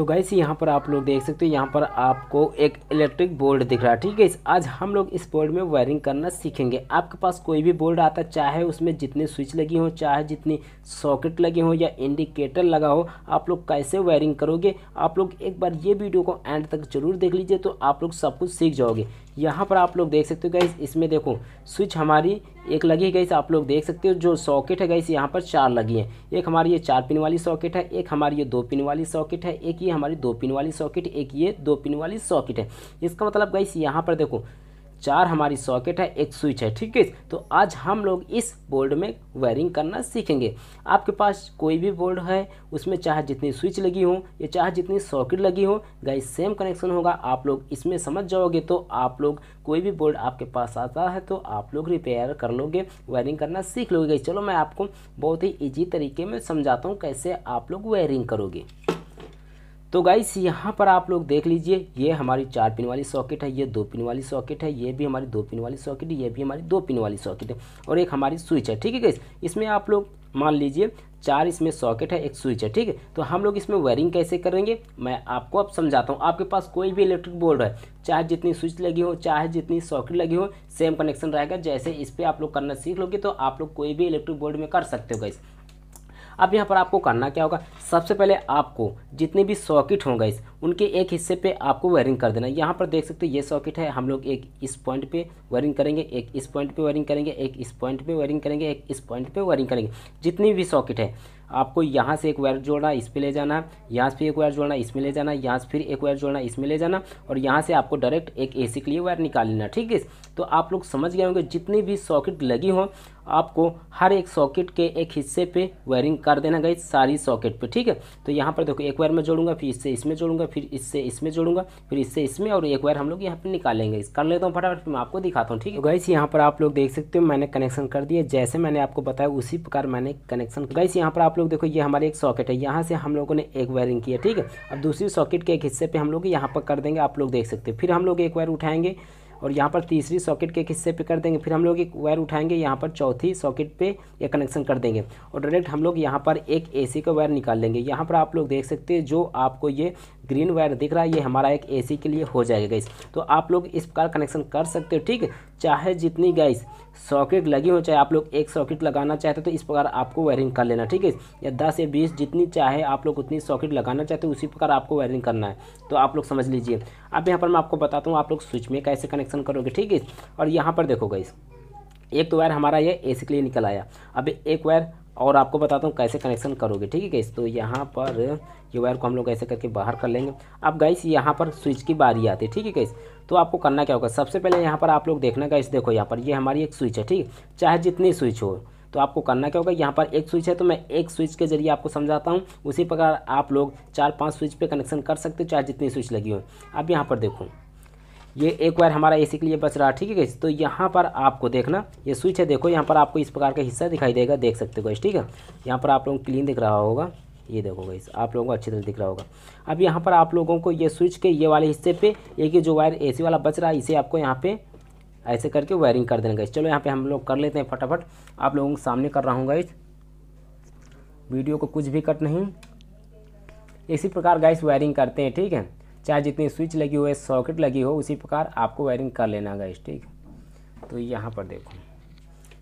तो गाइस यहाँ पर आप लोग देख सकते हो यहाँ पर आपको एक इलेक्ट्रिक बोर्ड दिख रहा है ठीक है आज हम लोग इस बोर्ड में वायरिंग करना सीखेंगे आपके पास कोई भी बोर्ड आता है चाहे उसमें जितने स्विच लगी हो चाहे जितनी सॉकेट लगी हो या इंडिकेटर लगा हो आप लोग कैसे वायरिंग करोगे आप लोग एक बार ये वीडियो को एंड तक जरूर देख लीजिए तो आप लोग सब कुछ सीख जाओगे यहाँ पर आप लोग देख सकते हो गाइस इसमें देखो स्विच हमारी एक लगी है गाइस आप लोग देख सकते हो जो सॉकेट है गाइस यहाँ पर चार लगी है एक हमारी ये चार पिन वाली सॉकेट है एक हमारी ये दो पिन वाली सॉकेट है एक ये हमारी दो पिन वाली सॉकेट एक ये दो पिन वाली सॉकेट है इसका मतलब गाइस यहाँ पर देखो चार हमारी सॉकेट है एक स्विच है ठीक है तो आज हम लोग इस बोर्ड में वायरिंग करना सीखेंगे आपके पास कोई भी बोर्ड है उसमें चाहे जितनी स्विच लगी हो या चाहे जितनी सॉकेट लगी हो गाइस सेम कनेक्शन होगा आप लोग इसमें समझ जाओगे तो आप लोग कोई भी बोर्ड आपके पास आता है तो आप लोग रिपेयर कर लोगे वायरिंग करना सीख लोगे चलो मैं आपको बहुत ही ईजी तरीके में समझाता हूँ कैसे आप लोग वायरिंग करोगे तो गाइस यहाँ पर आप लोग देख लीजिए ये हमारी चार पिन वाली सॉकेट है ये दो पिन वाली सॉकेट है ये भी हमारी दो पिन वाली सॉकेट है ये भी हमारी दो पिन वाली सॉकेट है और एक हमारी स्विच है ठीक है गाइस इसमें आप लोग मान लीजिए चार इसमें सॉकेट है एक स्विच है ठीक है तो हम लोग इसमें वायरिंग कैसे करेंगे मैं आपको अब समझाता हूँ आपके पास कोई भी इलेक्ट्रिक बोर्ड है चाहे जितनी स्विच लगी हो चाहे जितनी सॉकेट लगी हो सेम कनेक्शन रहेगा जैसे इस पर आप लोग करना सीख लोगे तो आप लोग कोई भी इलेक्ट्रिक बोर्ड में कर सकते हो गाइस अब यहाँ पर आपको करना क्या होगा सबसे पहले आपको जितने भी सॉकेट होंगे इस उनके एक हिस्से पे आपको वायरिंग कर देना यहाँ पर देख सकते हो ये सॉकेट है हम लोग एक इस पॉइंट पे वायरिंग करेंगे एक इस पॉइंट पे वायरिंग करेंगे एक इस पॉइंट पे वायरिंग करेंगे एक इस पॉइंट पे वायरिंग करेंगे जितनी भी सॉकेट है आपको यहाँ से एक वायर जोड़ना इस पर ले जाना है यहाँ से फिर एक वायर जोड़ना इसमें ले जाना यहाँ से फिर एक वायर जोड़ना इसमें ले जाना और यहाँ से आपको डायरेक्ट एक एसी के लिए वायर निकाल लेना ठीक है तो आप लोग समझ गए होंगे जितनी भी सॉकेट लगी हो आपको हर एक सॉकेट के एक हिस्से पे वायरिंग कर देना गई सारी सॉकेट पे ठीक है तो यहाँ पर देखो एक वायर में जोड़ूंगा फिर इससे इसमें जोड़ूंगा फिर इससे इसमें जोड़ूंगा फिर इससे इसमें और एक वायर हम लोग यहाँ पर निकालेंगे इस कर लेता हूँ फटाफट मैं आपको दिखाता हूँ ठीक है गैस यहाँ पर आप लोग देख सकते हो मैंने कनेक्शन कर दिया जैसे मैंने आपको बताया उसी प्रकार मैंने कनेक्शन गैस यहाँ पर आप लोग देखो ये हमारे एक सॉकेट है यहाँ से हम लोगों ने एक वायरिंग किया ठीक है अब दूसरी सॉकेट के एक हिस्से पर हम लोग यहाँ पर कर देंगे आप लोग देख सकते हो फिर हम लोग एक वायर उठाएंगे और यहाँ पर तीसरी सॉकेट के एक हिस्से पे कर देंगे फिर हम लोग एक वायर उठाएंगे यहाँ पर चौथी सॉकेट पे ये कनेक्शन कर देंगे और डायरेक्ट हम लोग यहाँ पर एक एसी का वायर निकाल लेंगे यहाँ पर आप लोग देख सकते हैं जो आपको ये ग्रीन वायर दिख रहा है ये हमारा एक एसी के लिए हो जाएगा गाइस तो आप लोग इस प्रकार कनेक्शन कर सकते हो ठीक चाहे जितनी गाइस सॉकेट लगी हो चाहे आप लोग एक सॉकेट लगाना चाहते हो तो इस प्रकार आपको वायरिंग कर लेना ठीक है या दस या बीस जितनी चाहे आप लोग उतनी सॉकेट लगाना चाहते हो उसी प्रकार आपको वायरिंग करना है तो आप लोग समझ लीजिए अब यहाँ पर मैं आपको बताता हूँ आप लोग स्विच में कैसे कनेक्शन करोगे ठीक है और यहाँ पर देखो गाइस एक तो वायर हमारा ये ए के लिए निकल आया अब एक वायर और आपको बताता हूँ कैसे कनेक्शन करोगे ठीक है गैस तो यहाँ पर ये वायर को हम लोग ऐसे करके बाहर कर लेंगे अब गैस यहाँ पर स्विच की बारी आती है ठीक है गैस तो आपको करना क्या होगा सबसे पहले यहाँ पर आप लोग देखना गैस देखो यहाँ पर ये हमारी एक स्विच है ठीक है चाहे जितनी स्विच हो तो आपको करना क्या होगा यहाँ पर एक स्विच है तो मैं एक स्विच के जरिए आपको समझाता हूँ उसी प्रकार आप लोग चार पाँच स्विच पर कनेक्शन कर सकते हो चाहे जितनी स्विच लगी हो अब यहाँ पर देखूँ ये एक वायर हमारा ए के लिए बच रहा है ठीक है तो यहाँ पर आपको देखना ये स्विच है देखो यहाँ पर आपको इस प्रकार का हिस्सा दिखाई देगा देख सकते हो गई ठीक है यहाँ पर आप लोगों को क्लीन दिख रहा होगा ये देखो गई आप लोगों को अच्छी तरह दिख रहा होगा अब यहाँ पर आप लोगों को ये स्विच के ये वाले हिस्से पर एक ही जो वायर ए वाला बच रहा है इसे आपको यहाँ पर ऐसे करके वायरिंग कर देना गई चलो यहाँ पर हम लोग कर लेते हैं फटाफट आप लोगों के सामने कर रहा हूँ गई वीडियो को कुछ भी कट नहीं इसी प्रकार गाइस वायरिंग करते हैं ठीक है चाहे जितनी स्विच लगी हो या सॉकेट लगी हो उसी प्रकार आपको वायरिंग कर लेना इस ठीक तो यहाँ पर देखो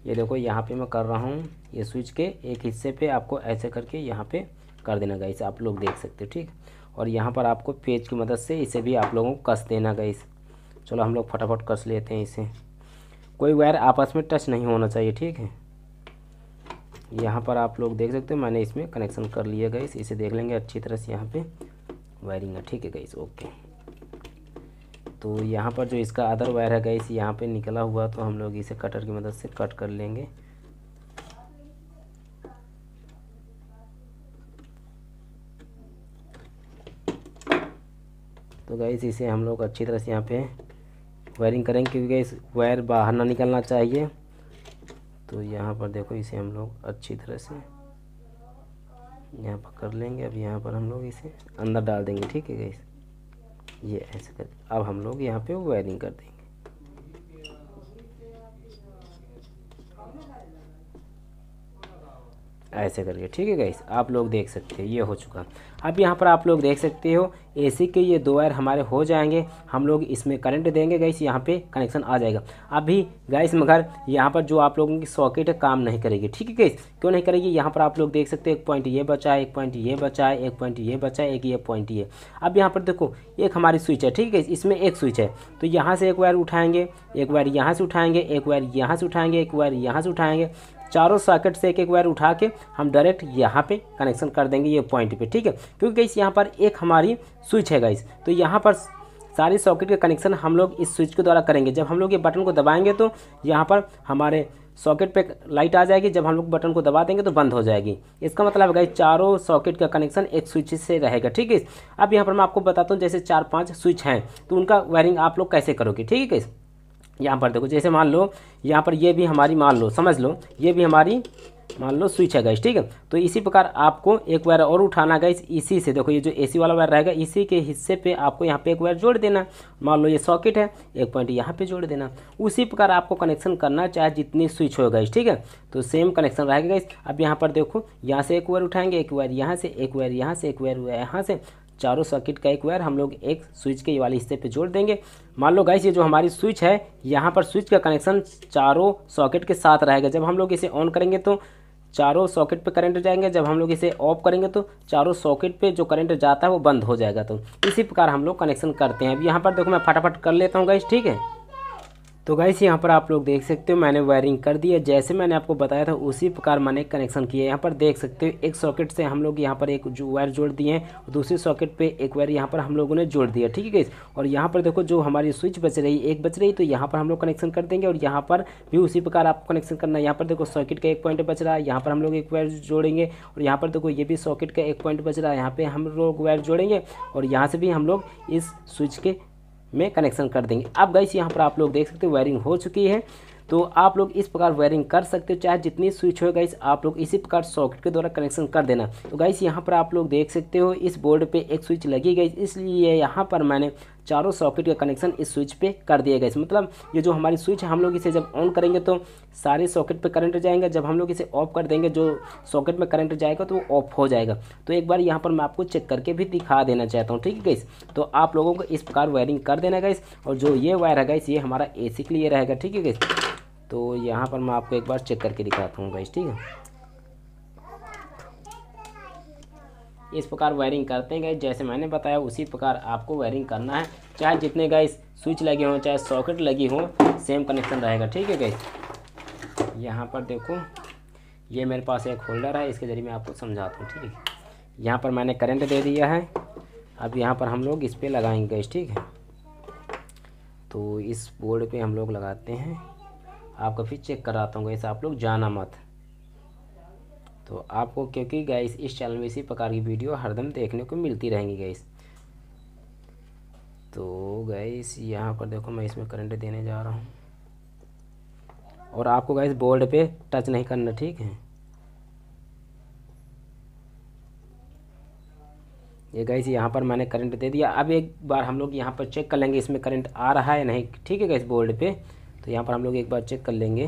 ये देखो यहाँ पे मैं कर रहा हूँ ये स्विच के एक हिस्से पे आपको ऐसे करके यहाँ पे कर देना गैस आप लोग देख सकते हो ठीक और यहाँ पर आपको पेज की मदद से इसे भी आप लोगों को कस देना गैस चलो हम लोग फटाफट कस लेते हैं इसे कोई वायर आपस में टच नहीं होना चाहिए ठीक है यहाँ पर आप लोग देख सकते हो मैंने इसमें कनेक्शन कर लिया गया इसे देख लेंगे अच्छी तरह से यहाँ पर वायरिंग है ठीक है गई ओके तो यहाँ पर जो इसका अदर वायर है गई यहाँ पे निकला हुआ तो हम लोग इसे कटर की मदद से कट कर लेंगे तो गई इसे हम लोग अच्छी तरह से यहाँ पे वायरिंग करेंगे क्योंकि गैस वायर बाहर ना निकलना चाहिए तो यहाँ पर देखो इसे हम लोग अच्छी तरह से यहाँ पर कर लेंगे अब यहाँ पर हम लोग इसे अंदर डाल देंगे ठीक है गैस ये ऐसे कर अब हम लोग यहाँ पे वायरिंग कर देंगे ऐसे करके ठीक है गाइस आप लोग देख सकते हो ये हो चुका अब यहाँ पर आप लोग देख सकते हो एसी के ये दो वायर हमारे हो जाएंगे हम लोग इसमें करंट देंगे गाइस यहाँ पे कनेक्शन आ जाएगा अभी गाइस मगर यहाँ पर जो आप लोगों की सॉकेट काम नहीं करेगी ठीक है गाइस क्यों नहीं करेगी यहाँ पर आप लोग देख सकते हो एक पॉइंट ये बचा है एक पॉइंट ये बचा है एक पॉइंट ये बचा है एक ये पॉइंट ये अब यहाँ पर देखो एक हमारी स्विच है ठीक है इसमें एक स्विच है तो यहाँ से एक वायर उठाएंगे एक वायर यहाँ से उठाएंगे एक वायर यहाँ से उठाएंगे एक वायर यहाँ से उठाएंगे चारों सॉकेट से एक एक वायर उठा के हम डायरेक्ट यहाँ पे कनेक्शन कर देंगे ये पॉइंट पे ठीक है क्योंकि इस यहाँ पर एक हमारी स्विच है गाइस तो यहाँ पर सारी सॉकेट के कनेक्शन हम लोग इस स्विच के द्वारा करेंगे जब हम लोग ये बटन को दबाएंगे तो यहाँ पर हमारे सॉकेट पे लाइट आ जाएगी जब हम लोग बटन को दबा देंगे तो बंद हो जाएगी इसका मतलब है चारों सॉकेट का कनेक्शन एक स्विच से रहेगा ठीक है अब यहाँ पर मैं आपको बताता हूँ जैसे चार पाँच स्विच हैं तो उनका वायरिंग आप लोग कैसे करोगे ठीक है यहाँ पर देखो जैसे मान लो यहाँ पर ये भी हमारी मान लो समझ लो ये भी हमारी मान लो स्विच है गैस ठीक है तो इसी प्रकार आपको एक वायर और उठाना गैस इसी से देखो ये जो एसी वाला वायर रहेगा इसी के हिस्से पे आपको यहाँ पे एक वायर जोड़ देना मान लो ये सॉकेट है एक पॉइंट यहाँ पे जोड़ देना उसी प्रकार आपको कनेक्शन करना चाहे जितनी स्विच हो गैस ठीक है तो सेम कनेक्शन रहेगा गैस अब यहाँ पर देखो यहाँ से एक वायर उठाएंगे एक वायर यहाँ से एक वायर यहाँ से एक वायर यहाँ से चारों सर्किट का एक वायर हम लोग एक स्विच के वाले हिस्से पे जोड़ देंगे मान लो गाइस ये जो हमारी स्विच है यहाँ पर स्विच का कनेक्शन चारों सॉकेट के साथ रहेगा जब हम लोग इसे ऑन करेंगे तो चारों सॉकेट पे करंट जाएंगे जब हम लोग इसे ऑफ करेंगे तो चारों सॉकेट पे जो करंट जाता है वो बंद हो जाएगा तो इसी प्रकार हम लोग कनेक्शन करते हैं अब यहाँ पर देखो मैं फटाफट कर लेता हूँ गाइस ठीक है तो गाइस यहाँ पर आप लोग देख सकते हो मैंने वायरिंग कर दी है जैसे मैंने आपको बताया था उसी प्रकार मैंने कनेक्शन किया है यहाँ पर देख सकते हो एक सॉकेट से हम लोग यहाँ पर एक जो वायर जोड़ दिए हैं और दूसरी सॉकेट पे एक वायर यहाँ पर हम लोगों ने जोड़ दिया ठीक है गाइस और यहाँ पर देखो जो हमारी स्विच बच रही एक बच रही तो यहाँ पर हम लोग कनेक्शन कर देंगे और यहाँ पर भी उसी प्रकार आपको कनेक्शन करना है यहाँ पर देखो सॉकेट का एक पॉइंट बच रहा है यहाँ पर हम लोग एक वायर जोड़ेंगे और यहाँ पर देखो ये भी सॉकेट का एक पॉइंट बच रहा है यहाँ पर हम लोग वायर जोड़ेंगे और यहाँ से भी हम लोग इस स्विच के మే కనెక్షన్ కర్ దేంగే అబ్ గైస్ యహ పర్ ఆప్ లోక్ దేఖ సక్తే హ వైరింగ్ హో చుకీ హ तो आप लोग इस प्रकार वायरिंग कर सकते हो चाहे जितनी स्विच हो गाइस आप लोग इसी प्रकार सॉकेट के द्वारा कनेक्शन कर देना तो गाइस यहाँ पर आप लोग देख सकते हो इस बोर्ड पे एक स्विच लगी गई इसलिए यहाँ पर मैंने चारों सॉकेट का कनेक्शन इस स्विच पे कर दिया गया इस मतलब ये जो हमारी स्विच है हम लोग इसे जब ऑन करेंगे तो सारे सॉकेट पे करंट जाएंगे जब हम लोग इसे ऑफ कर देंगे जो सॉकेट में करंट जाएगा तो वो ऑफ हो जाएगा तो एक बार यहाँ पर मैं आपको चेक करके भी दिखा देना चाहता हूँ ठीक है गाइस तो आप लोगों को इस प्रकार वायरिंग कर देना गाइस और जो ये वायर है गाइस ये हमारा ए के लिए रहेगा ठीक है गाइस तो यहाँ पर मैं आपको एक बार चेक करके दिखाता हूँ गाइस ठीक है इस प्रकार वायरिंग करते हैं गाइस जैसे मैंने बताया उसी प्रकार आपको वायरिंग करना है चाहे जितने गाइस स्विच लगे हों चाहे सॉकेट लगी हो सेम कनेक्शन रहेगा ठीक है गाइस यहाँ पर देखो ये मेरे पास एक होल्डर है इसके ज़रिए मैं आपको समझाता हूँ ठीक है यहाँ पर मैंने करंट दे दिया है अब यहाँ पर हम लोग इस पर लगाएंगे गाइस ठीक है तो इस बोर्ड पे हम लोग लगाते हैं आपको फिर चेक कराता हूँ गाइस आप लोग जाना मत तो आपको क्योंकि गाइस इस चैनल में इसी प्रकार की वीडियो हरदम देखने को मिलती रहेंगी गाइस तो गाइस यहाँ पर देखो मैं इसमें करंट देने जा रहा हूँ और आपको गाइस बोर्ड पे टच नहीं करना ठीक है ये गैस यहाँ पर मैंने करंट दे दिया अब एक बार हम लोग यहाँ पर चेक कर लेंगे इसमें करंट आ रहा है नहीं ठीक है गैस बोर्ड पे तो यहाँ पर हम लोग एक बार चेक कर लेंगे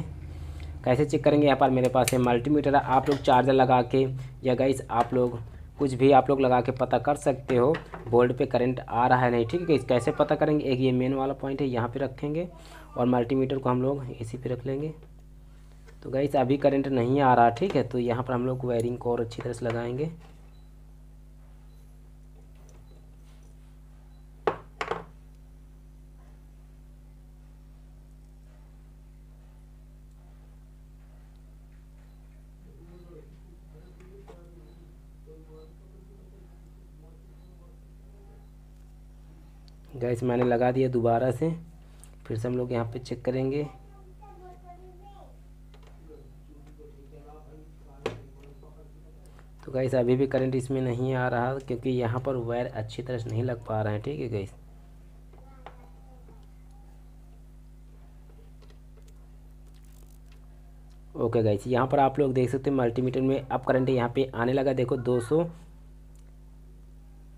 कैसे चेक करेंगे यहाँ पर मेरे पास है मल्टीमीटर है आप लोग चार्जर लगा के या गैस आप लोग कुछ भी आप लोग लगा के पता कर सकते हो बोर्ड पे करंट आ रहा है नहीं ठीक है कैसे पता करेंगे एक ये मेन वाला पॉइंट है यहाँ पे रखेंगे और मल्टीमीटर को हम लोग ए पे रख लेंगे तो गैस अभी करंट नहीं आ रहा ठीक है तो यहाँ पर हम लोग वायरिंग को और अच्छी तरह से लगाएंगे गैस मैंने लगा दिया दोबारा से फिर से हम लोग यहाँ पे चेक करेंगे तो गैस अभी भी करंट इसमें नहीं आ रहा क्योंकि यहाँ पर वायर अच्छी तरह से नहीं लग पा रहे है ठीक है गैस ओके गाइस यहाँ पर आप लोग देख सकते हैं मल्टीमीटर में अब करंट यहाँ पे आने लगा देखो 200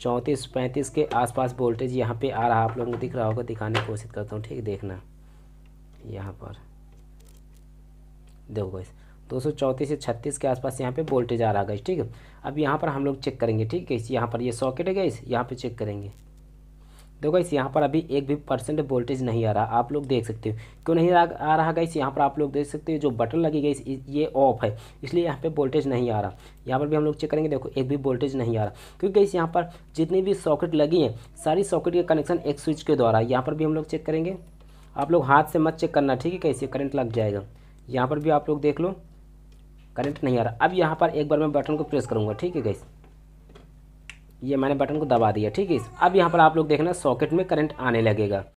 चौंतीस पैंतीस के आसपास वोल्टेज यहाँ पे आ रहा है आप लोगों को दिख रहा होगा दिखाने की कोशिश करता हूँ ठीक देखना यहाँ पर देखो गैस दो सौ चौंतीस से छत्तीस के आसपास यहाँ पे वोल्टेज आ रहा है गैस ठीक है अब यहाँ पर हम लोग चेक करेंगे ठीक है यहाँ पर ये सॉकेट है गैस यहाँ पर चेक करेंगे देखो इस यहाँ पर अभी एक भी परसेंट वोल्टेज नहीं आ रहा आप लोग देख सकते हो क्यों नहीं आ रहा गई इस यहाँ पर आप लोग देख सकते हो जो बटन लगी गई ये ऑफ है इसलिए यहाँ पे वोल्टेज नहीं आ रहा यहाँ पर भी हम लोग चेक करेंगे देखो एक भी वोल्टेज नहीं आ रहा क्योंकि इस यहाँ पर जितनी भी सॉकेट लगी हैं सारी सॉकेट के कनेक्शन एक स्विच के द्वारा यहाँ पर भी हम लोग चेक करेंगे आप लोग हाथ से मत चेक करना ठीक है कैसे करंट लग जाएगा यहाँ पर भी आप लोग देख लो करंट नहीं आ रहा अब यहाँ पर एक बार मैं बटन को प्रेस करूँगा ठीक है कैसे ये मैंने बटन को दबा दिया ठीक है अब यहाँ पर आप लोग देखना सॉकेट में करंट आने लगेगा